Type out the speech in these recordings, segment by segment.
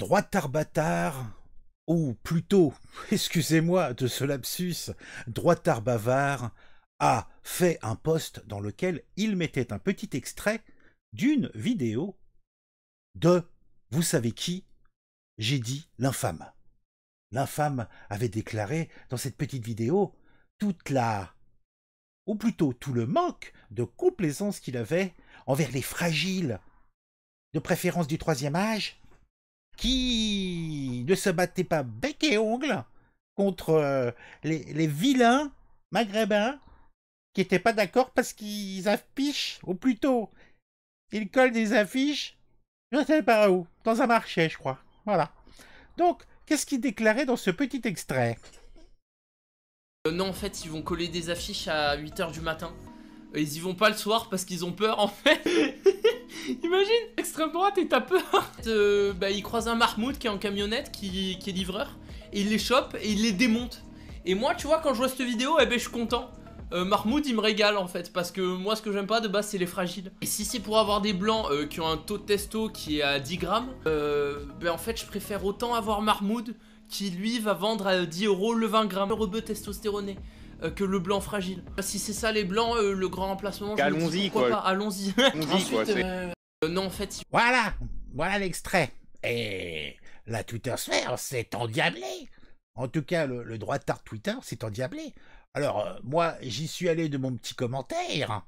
Droit tarbatar, ou plutôt, excusez-moi de ce lapsus, droitard bavard, a fait un post dans lequel il mettait un petit extrait d'une vidéo de Vous savez qui J'ai dit l'infâme. L'infâme avait déclaré dans cette petite vidéo toute la ou plutôt tout le manque de complaisance qu'il avait envers les fragiles, de préférence du troisième âge, qui ne se battaient pas bec et ongle contre euh, les, vilains maghrébins qui n'étaient pas d'accord parce qu'ils affichent, ou plutôt, ils collent des affiches, je ne sais pas où, dans un marché, je crois. Voilà. Donc, qu'est-ce qu'ils déclaraient dans ce petit extrait euh, Non, en fait, ils vont coller des affiches à 8h du matin. Ils y vont pas le soir parce qu'ils ont peur, en fait. Imagine, extrême droite et t'as peur. bah, il croise un marmoud qui est en camionnette, qui, est livreur, et il les chope et il les démonte. Et moi, tu vois, quand je vois cette vidéo, eh ben, je suis content. Euh, Mahmoud il me régale en fait parce que moi ce que j'aime pas de base c'est les fragiles Et si c'est pour avoir des blancs euh, qui ont un taux de testo qui est à 10 grammes euh, Ben en fait je préfère autant avoir Mahmoud qui lui va vendre à 10 euros le 20 grammes Rebeu testostéroné que le blanc fragile Si c'est ça les blancs le grand emplacement Allons-y quoi Allons-y Allons-y euh, non, Voilà Voilà l'extrait Et la Twitter-sphère s'est endiablée En tout cas, le, droit droit tard Twitter s'est endiablé. Alors, euh, moi, j'y suis allé de mon petit commentaire.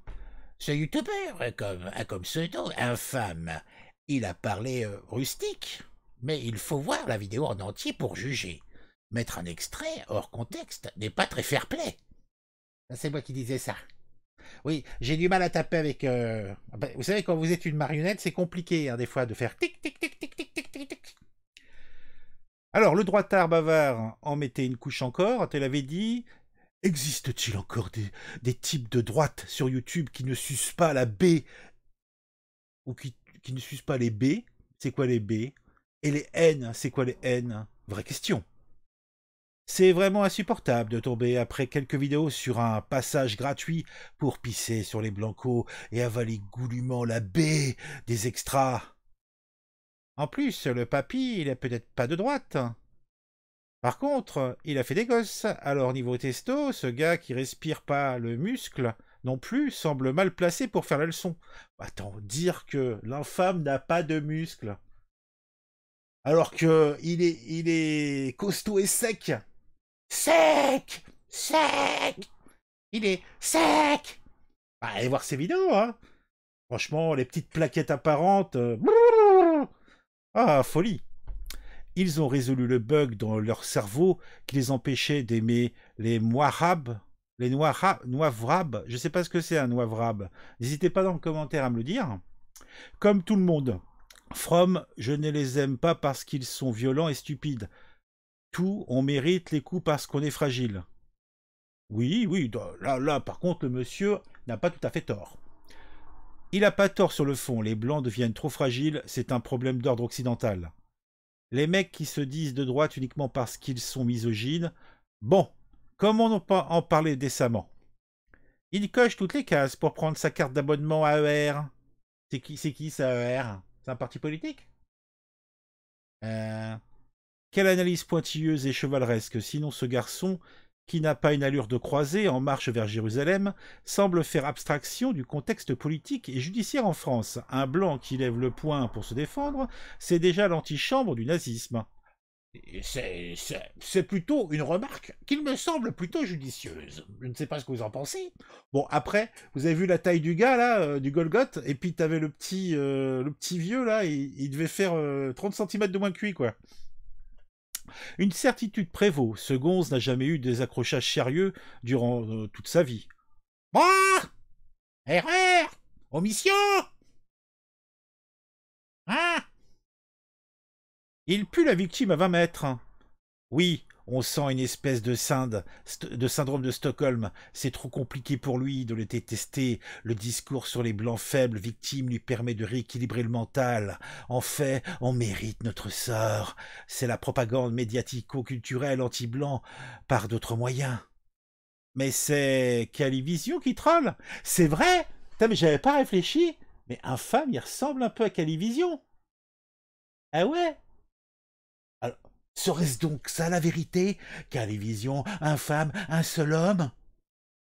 Ce youtubeur, hein, comme, hein, comme pseudo, infâme, il a parlé euh, rustique. Mais il faut voir la vidéo en entier pour juger. Mettre un extrait hors contexte n'est pas très fair-play. Ah, c'est moi qui disais ça. Oui, j'ai du mal à taper avec. Euh, ah ben, vous savez, quand vous êtes une marionnette, c'est compliqué hein, des fois de faire tic tic tic tic tic tic tic. Alors, le droitard bavard en mettait une couche encore. Elle avait dit Existe-t-il encore des, types de droite sur YouTube qui ne sucent pas la B Ou qui, qui ne sucent pas les B C'est quoi les B Et les N C'est quoi les N Vraie question. C'est vraiment insupportable de tomber après quelques vidéos sur un passage gratuit pour pisser sur les blancos et avaler goulûment la baie des extras. En plus, le papy, il est peut-être pas de droite. Par contre, il a fait des gosses, alors niveau testo, ce gars qui respire pas le muscle non plus semble mal placé pour faire la leçon. Attends, dire que l'infâme n'a pas de muscle alors que il est, il est costaud et sec sec, sec, il est sec. Bah, allez voir ses vidéos, hein. Franchement, les petites plaquettes apparentes, euh, ah folie. Ils ont résolu le bug dans leur cerveau qui les empêchait d'aimer les moirabes, les noivrabes. Je sais pas ce que c'est un noivrabe. N'hésitez pas dans le commentaire à me le dire. Comme tout le monde. From, je ne les aime pas parce qu'ils sont violents et stupides tout, on mérite les coups parce qu'on est fragile. Oui, oui, là, là, par contre, le monsieur n'a pas tout à fait tort. Il n'a pas tort sur le fond, les Blancs deviennent trop fragiles, c'est un problème d'ordre occidental. Les mecs qui se disent de droite uniquement parce qu'ils sont misogynes, bon, comment n'ont pas en parler décemment Il coche toutes les cases pour prendre sa carte d'abonnement AER. C'est qui, c'est qui ça AER C'est un parti politique euh... Quelle analyse pointilleuse et chevaleresque, sinon ce garçon, qui n'a pas une allure de croisée en marche vers Jérusalem, semble faire abstraction du contexte politique et judiciaire en France. Un blanc qui lève le poing pour se défendre, c'est déjà l'antichambre du nazisme. C'est plutôt une remarque qu'il me semble plutôt judicieuse. Je ne sais pas ce que vous en pensez. Bon, après, vous avez vu la taille du gars, là, euh, du Golgoth, et puis t'avais le petit euh, le petit vieux, là, il, devait faire euh, trente 30 cm de moins que lui, quoi. Une certitude prévaut, ce gonze n'a jamais eu des accrochages sérieux durant euh, toute sa vie. Bah Erreur Omission Hein Il pue la victime à vingt mètres. Oui, on sent une espèce de de syndrome de Stockholm. C'est trop compliqué pour lui de le détester. Le discours sur les blancs faibles, victimes, lui permet de rééquilibrer le mental. En fait, on mérite notre sort. C'est la propagande médiatico-culturelle anti-blanc par d'autres moyens. Mais c'est Calivision qui troll. C'est vrai. Putain, mais j'avais pas réfléchi. Mais infâme, il ressemble un peu à Calivision. Ah ouais Serait-ce donc ça la vérité Calévision, infâme, un seul homme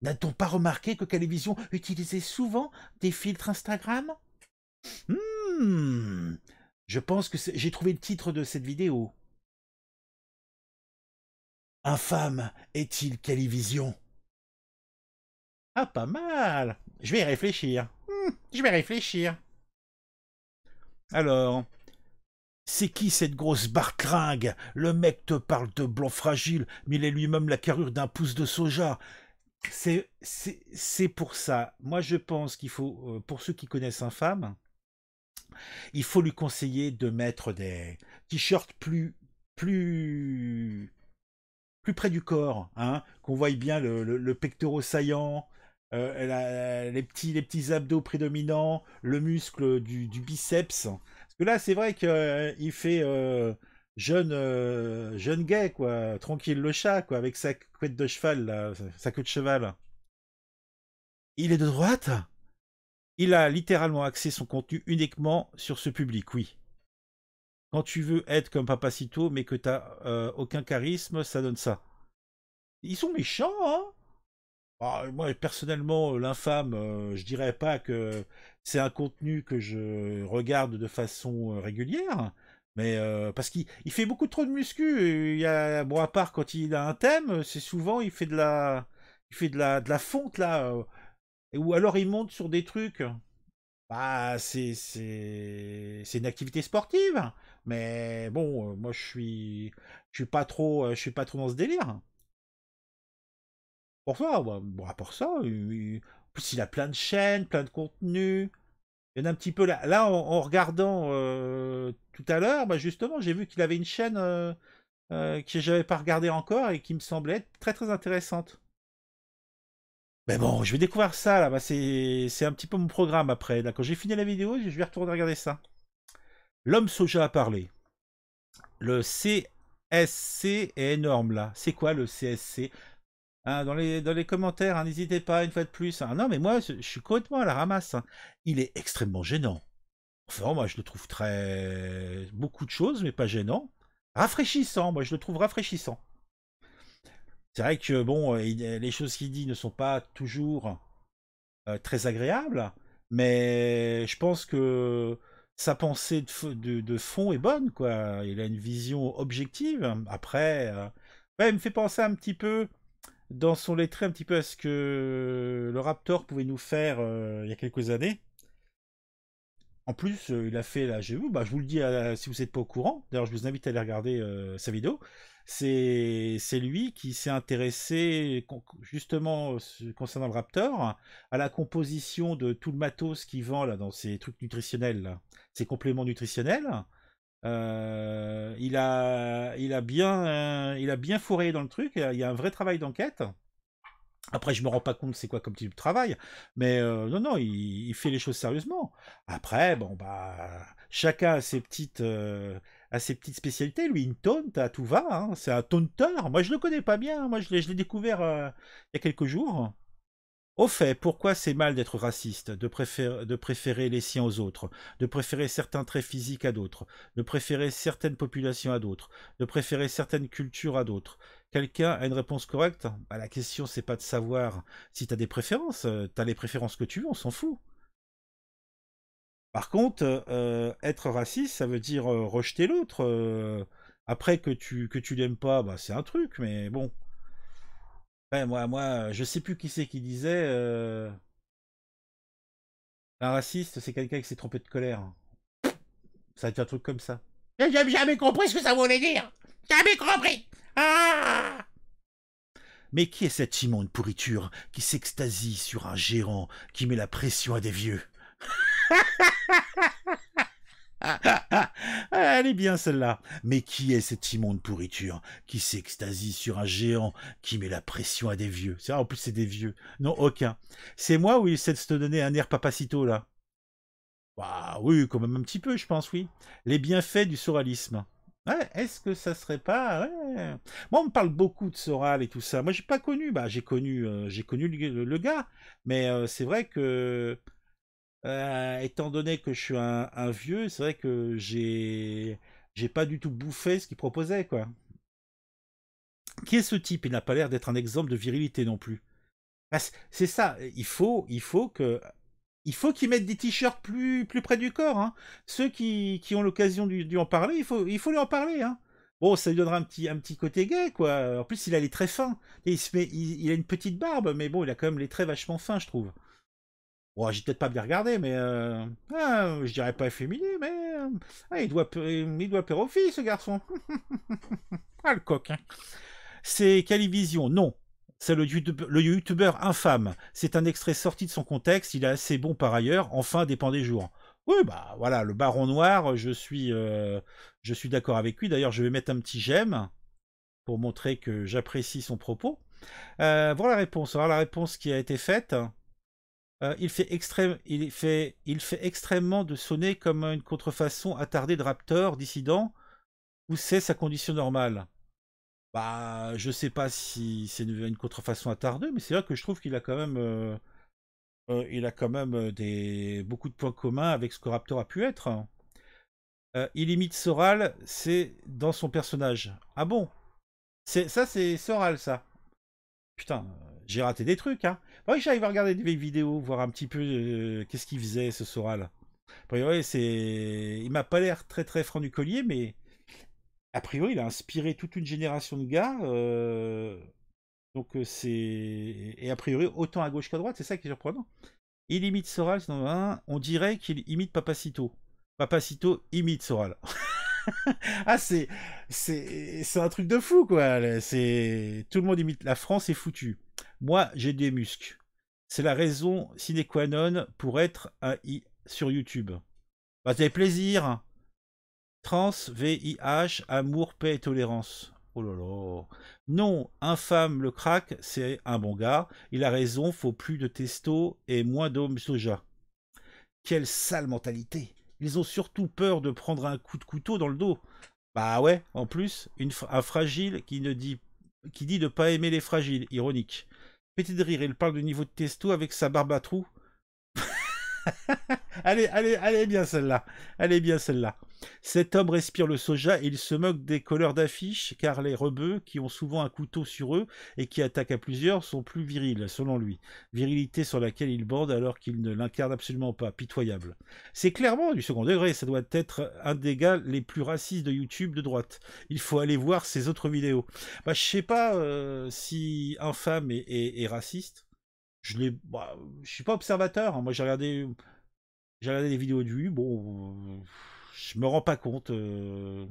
N'a-t-on pas remarqué que Calévision utilisait souvent des filtres Instagram hmm, Je pense que j'ai trouvé le titre de cette vidéo. Infâme est-il Calivision Ah, pas mal Je vais y réfléchir. Hmm, je vais réfléchir. Alors, c'est qui cette grosse bartringue Le mec te parle de blanc fragile, mais il est lui-même la carrure d'un pouce de soja. C'est, pour ça. Moi, je pense qu'il faut, euh, pour ceux qui connaissent femme, il faut lui conseiller de mettre des t-shirts plus, plus, plus près du corps, hein, qu'on voie bien le, le, saillant, euh, les, petits, les petits abdos prédominants, le muscle du, du biceps. Parce que là, c'est vrai qu'il euh, fait euh, jeune, euh, jeune gay, quoi. Tranquille le chat, quoi, avec sa couette de cheval, sa queue de cheval. Il est de droite Il a littéralement axé son contenu uniquement sur ce public, oui. Quand tu veux être comme Papacito, mais que t'as aucun charisme, ça donne ça. Ils sont méchants, hein ah, moi, personnellement, l'infâme, je dirais pas que c'est un contenu que je regarde de façon euh, régulière. Mais euh, parce qu'il fait beaucoup trop de muscu. Il y a, bon, à part quand il a un thème, c'est souvent il fait de la, il fait de la, de la fonte là, euh, ou alors il monte sur des trucs. Bah, c'est, c'est, c'est une activité sportive. Mais bon, moi je suis, je suis pas trop, je suis pas trop dans ce délire. Pour bah, ça, bah, part pour ça, plus, il a plein de chaînes, plein de contenus. Il y en a un petit peu là. Là, en, regardant euh, tout à l'heure, bah justement, j'ai vu qu'il avait une chaîne euh, euh, que je n'avais pas regardée encore et qui me semblait très très intéressante. Mais bon, je vais découvrir ça là. Bah, c'est un petit peu mon programme après. Là, quand j'ai fini la vidéo, je vais retourner regarder ça. L'homme soja a parlé. Le CSC est énorme là. C'est quoi le CSC Hein, dans, les, commentaires, hein, n'hésitez pas une fois de plus. Hein. Non, mais moi, je, suis complètement à la ramasse. Il est extrêmement gênant. Enfin, moi, je le trouve très. beaucoup de choses, mais pas gênant. Rafraîchissant, moi, je le trouve rafraîchissant. C'est vrai que, bon, euh, les choses qu'il dit ne sont pas toujours euh, très agréables, mais je pense que sa pensée de, fond est bonne, quoi. Il a une vision objective. Après, euh, il me fait penser un petit peu dans son lettré un petit peu à ce que le Raptor pouvait nous faire euh, il y a quelques années. En plus, euh, il a fait la GU, bah, je vous le dis euh, si vous n'êtes pas au courant, d'ailleurs je vous invite à aller regarder sa vidéo, c'est lui qui s'est intéressé justement concernant le Raptor à la composition de tout le matos qu'il vend là, dans ses trucs nutritionnels, ses compléments nutritionnels. Euh, il, a, bien, euh, il a bien fourré dans le truc. Il y a un vrai travail d'enquête. Après, je me rends pas compte c'est quoi comme type de travail, mais euh, non, non, il, fait les choses sérieusement. Après, bon, bah, chacun a ses petites, ses petites spécialités. Lui, une taunte à ah, tout va, hein. c'est un taunteur. Moi, je le connais pas bien, moi, je l'ai découvert il y a quelques jours. Au fait, pourquoi c'est mal d'être raciste, de, préférer, les siens aux autres, de préférer certains traits physiques à d'autres, de préférer certaines populations à d'autres, de préférer certaines cultures à d'autres Quelqu'un a une réponse correcte bah, La question, c'est pas de savoir si t'as des préférences, euh, t'as les préférences que tu veux, on s'en fout. Par contre, euh, être raciste, ça veut dire euh, rejeter l'autre. après que tu, que tu l'aimes pas, bah, c'est un truc, mais bon. Ouais, moi, moi, euh, je sais plus qui c'est qui disait. Euh, un raciste, c'est quelqu'un qui s'est trompé de colère. Ça a été un truc comme ça. J'ai jamais compris ce que ça voulait dire. Jamais compris. Ah Mais qui est cette immonde pourriture qui s'extasie sur un gérant qui met la pression à des vieux Elle est bien celle-là. Mais qui est cette immonde pourriture qui s'extasie sur un géant qui met la pression à des vieux C'est en plus c'est des vieux. Non, aucun. C'est moi ou il essaie de se donner un air papacito là oui, quand même un petit peu, je pense, oui. Les bienfaits du soralisme. Ouais, est-ce que ça serait pas Moi, on me parle beaucoup de Soral et tout ça. Moi, j'ai pas connu. Bah, j'ai connu, euh, j'ai connu le, gars, mais euh, c'est vrai que euh, étant donné que je suis un, vieux, c'est vrai que j'ai j'ai pas du tout bouffé ce qu'il proposait, quoi. Qui est ce type Il n'a pas l'air d'être un exemple de virilité non plus. Bah, c'est ça, il faut, il faut que il faut qu'ils mettent des t-shirts plus, plus près du corps. Hein. Ceux qui, qui ont l'occasion d'y en parler, il faut, il faut lui en parler. Hein. Bon, ça lui donnera un petit, un petit côté gay, quoi. En plus, il a les traits fins. il, se met, il, a une petite barbe, mais bon, il a quand même les très vachement fins, je trouve. Bon, j'ai peut-être pas bien regardé, mais euh, ah, je dirais pas efféminé, mais euh, ah, il doit il doit plaire aux ce garçon. ah le coq. C'est Calivision, non. C'est le, youtubeur infâme. C'est un extrait sorti de son contexte. Il est assez bon par ailleurs. Enfin, dépend des jours. Oui, bah voilà, le Baron Noir. Je suis, euh, je suis d'accord avec lui. D'ailleurs, je vais mettre un petit j'aime pour montrer que j'apprécie son propos. voilà la réponse. Voilà la réponse qui a été faite. Euh, il, fait extrêmement de sonner comme une contrefaçon attardée de Raptor, dissident, ou c'est sa condition normale Bah, je sais pas si c'est une, contrefaçon attardée, mais c'est vrai que je trouve qu'il a quand même, euh, euh, il a quand même des, beaucoup de points communs avec ce que Raptor a pu être. il imite Soral, c'est dans son personnage. Ah bon Ça, c'est Soral, ça. Putain, j'ai raté des trucs, hein. Ah oui, j'arrive à regarder des vidéos, voir un petit peu euh, qu'est-ce qu'il faisait, ce Soral. A priori, c'est... il m'a pas l'air très très franc du collier, mais a priori, il a inspiré toute une génération de gars. Euh, donc euh, c'est... Et a priori, autant à gauche qu'à droite, c'est ça qui est surprenant. Il imite Soral, hein. on dirait qu'il imite Papacito. Papacito imite Soral. ah, c'est, c'est, un truc de fou, quoi. C'est, tout le monde imite. La France est foutue. Moi, j'ai des muscles. C'est la raison sine qua non pour être un I sur YouTube. Bah, t'as plaisir Trans, VIH, amour, paix et tolérance. Oh là là. Non, infâme le crack, c'est un bon gars. Il a raison, faut plus de testo et moins d'hommes soja. Quelle sale mentalité. Ils ont surtout peur de prendre un coup de couteau dans le dos. Bah ouais, en plus, un fragile qui ne dit qui dit de pas aimer les fragiles, ironique. Petit de rire. Il parle du niveau de Testo avec sa barbe à trous. allez, allez, allez bien celle-là. Allez bien celle-là. Cet homme respire le soja et il se moque des couleurs d'affiches, car les rebeux, qui ont souvent un couteau sur eux et qui attaquent à plusieurs, sont plus virils, selon lui. Virilité sur laquelle il bande alors qu'il ne l'incarne absolument pas, pitoyable. C'est clairement du second degré, ça doit être un des gars les plus racistes de YouTube de droite. Il faut aller voir ses autres vidéos. Bah, je sais pas euh, si infâme est raciste. Je ne bah, suis pas observateur. Hein. Moi, j'ai regardé, des vidéos du bon. Euh, je me rends pas compte. Euh,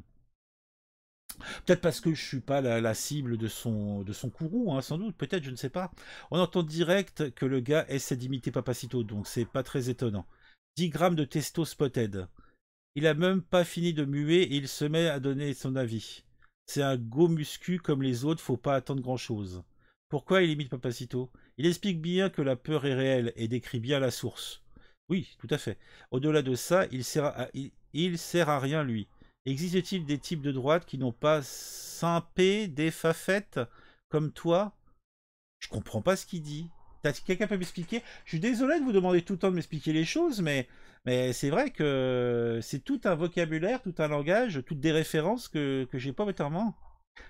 peut-être parce que je suis pas la, cible de son, de son courroux, hein, sans doute, peut-être, je ne sais pas. On entend direct que le gars essaie d'imiter Papacito, donc c'est pas très étonnant. 10 grammes de testo spotted. Il a même pas fini de muer et il se met à donner son avis. C'est un go muscu comme les autres, faut pas attendre grand chose. Pourquoi il imite Papacito Il explique bien que la peur est réelle et décrit bien la source. Oui, tout à fait. Au-delà de ça, il sert à, il sert à rien, lui. Existe-t-il des types de droite qui n'ont pas simpé des fafettes comme toi Je comprends pas ce qu'il dit. Quelqu'un peut m'expliquer Je suis désolé de vous demander tout le temps de m'expliquer les choses, mais, mais c'est vrai que c'est tout un vocabulaire, tout un langage, toutes des références que, que j'ai pas main.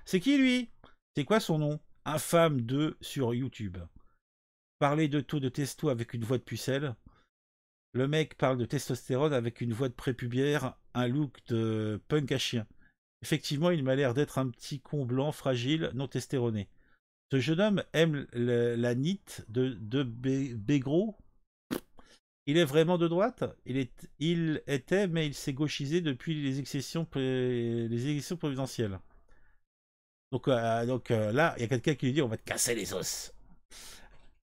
C'est qui lui C'est quoi son nom Infâme de sur YouTube. Parler de taux de testo avec une voix de pucelle le mec parle de testostérone avec une voix de prépubière, un look de punk à chien. Effectivement, il m'a l'air d'être un petit con blanc, fragile, non testéroné. Ce jeune homme aime la NIT de, de Bégro. Il est vraiment de droite il, était, mais il s'est gauchisé depuis les élections, les providentielles. Donc, euh, donc euh, là, il y a quelqu'un qui lui dit on va te casser les os.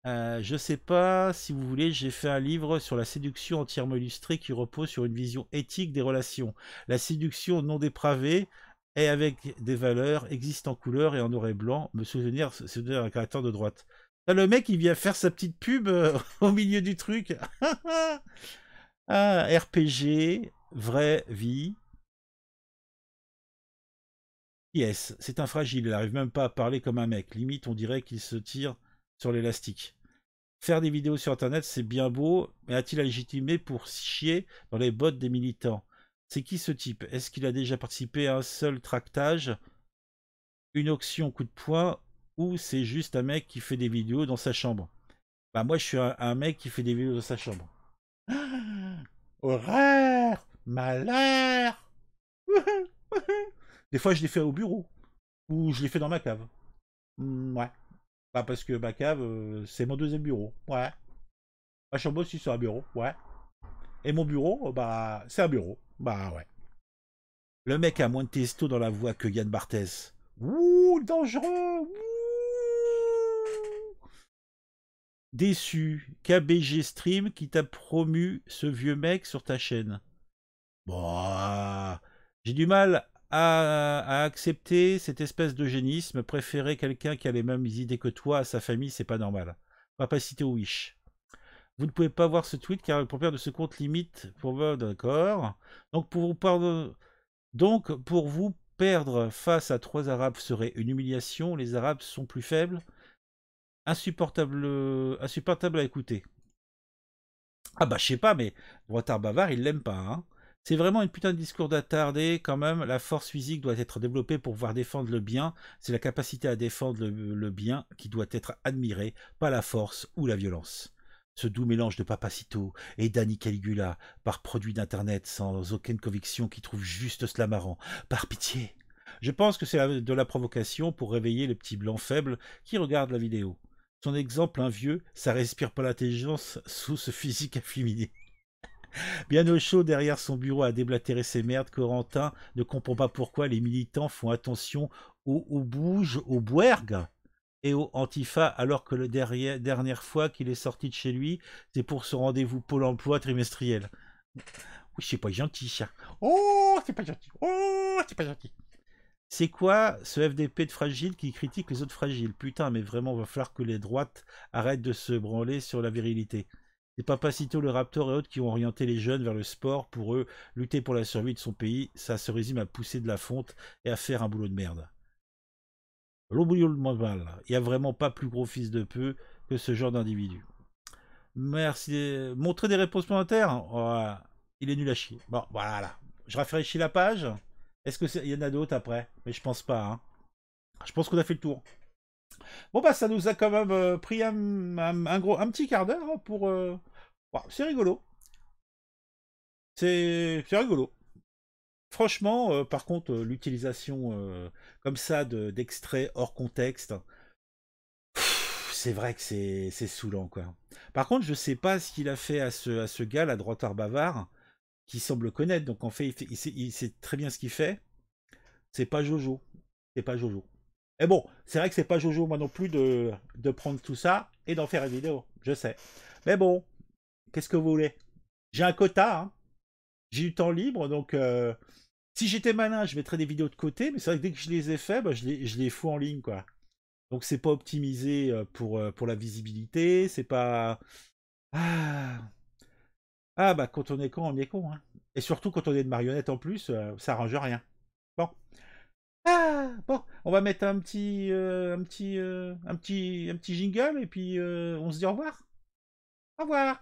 Euh, je sais pas si vous voulez, j'ai fait un livre sur la séduction entièrement illustrée qui repose sur une vision éthique des relations. La séduction non dépravée et avec des valeurs existe en couleur et en noir et blanc. Me souvenir, c'est un caractère de droite. Ah, le mec, il vient faire sa petite pub euh, au milieu du truc. ah, RPG, vraie vie. Yes, c'est un fragile, il n'arrive même pas à parler comme un mec. Limite, on dirait qu'il se tire sur l'élastique. Faire des vidéos sur Internet, c'est bien beau, mais a-t-il la légitimité pour chier dans les bottes des militants C'est qui ce type Est-ce qu'il a déjà participé à un seul tractage, une auction coup de poing, ou c'est juste un mec qui fait des vidéos dans sa chambre Bah moi, je suis un, mec qui fait des vidéos dans sa chambre. horreur Malheur Des fois, je les fais au bureau, ou je les fais dans ma cave. Ouais. Bah, parce que ma cave, euh, c'est mon deuxième bureau. Ouais. Ma chambre aussi c'est un bureau. Ouais. Et mon bureau, euh, bah c'est un bureau. Bah ouais. Le mec a moins de testo dans la voix que Yann Barthès. Ouh, dangereux Ouh Déçu. KBG Stream qui t'a promu ce vieux mec sur ta chaîne. Bah, j'ai du mal à, accepter cette espèce d'eugénisme, préférer quelqu'un qui a les mêmes idées que toi à sa famille, c'est pas normal. pas pas au wish. Vous ne pouvez pas voir ce tweet car le propriétaire de ce compte limite pour vous, d'accord. Donc pour vous donc pour vous perdre face à trois Arabes serait une humiliation. Les Arabes sont plus faibles, insupportable, insupportable à écouter. Ah bah je sais pas, mais retard bavard, il l'aime pas. Hein c'est vraiment une putain de discours d'attardé quand même. La force physique doit être développée pour pouvoir défendre le bien. C'est la capacité à défendre le, bien qui doit être admirée, pas la force ou la violence. Ce doux mélange de Papacito et d'Annie Caligula, par produit d'Internet sans aucune conviction qui trouve juste cela marrant, par pitié. Je pense que c'est de la provocation pour réveiller le petit blanc faible qui regarde la vidéo. Son exemple, un vieux, ça respire pas l'intelligence sous ce physique affuminé. Bien au chaud derrière son bureau à déblatérer ses merdes, Corentin ne comprend pas pourquoi les militants font attention aux, bouges, aux bouergues et aux antifa alors que la dernière fois qu'il est sorti de chez lui, c'est pour son rendez-vous Pôle emploi trimestriel. Oui, c'est pas gentil, ça. Oh, c'est pas gentil. Oh, c'est pas gentil. C'est quoi ce FDP de fragile qui critique les autres fragiles Putain, mais vraiment, va falloir que les droites arrêtent de se branler sur la virilité. Les Papacito, le Raptor et autres qui ont orienté les jeunes vers le sport, pour eux, lutter pour la survie de son pays, ça se résume à pousser de la fonte et à faire un boulot de merde. mal. il n'y a vraiment pas plus gros fils de peu que ce genre d'individu. Merci. Montrer des réponses commentaires Il est nul à chier. Bon, voilà. Je rafraîchis la page. Est-ce qu'il y en a d'autres après Mais je pense pas. Hein. Je pense qu'on a fait le tour. Bon bah ça nous a quand même euh, pris un, gros, un petit quart d'heure hein, pour... Euh, c'est rigolo. C'est rigolo. Franchement, euh, par contre, l'utilisation comme ça d'extraits hors contexte, c'est vrai que c'est saoulant quoi. Par contre, je sais pas ce qu'il a fait à ce, à ce gars, la droite arbavard, qui semble connaître. Donc en fait, il, il sait très bien ce qu'il fait. C'est pas Jojo. C'est pas Jojo. Mais bon, c'est vrai que c'est pas Jojo moi non plus de, de prendre tout ça et d'en faire une vidéo, je sais. Mais bon, qu'est-ce que vous voulez J'ai un quota, hein. j'ai du temps libre, donc euh, si j'étais malin, je mettrais des vidéos de côté, mais c'est vrai que dès que je les ai fait, bah, je, les, je les fous en ligne, quoi. Donc c'est pas optimisé euh, pour, euh, pour la visibilité, c'est pas... Ah. ah bah quand on est con, on est con. Hein. Et surtout quand on est de marionnette en plus, ça arrange rien. Bon, ah, bon, on va mettre un petit, euh, un petit, euh, un petit, un petit jingle et puis euh, on se dit au revoir. Au revoir.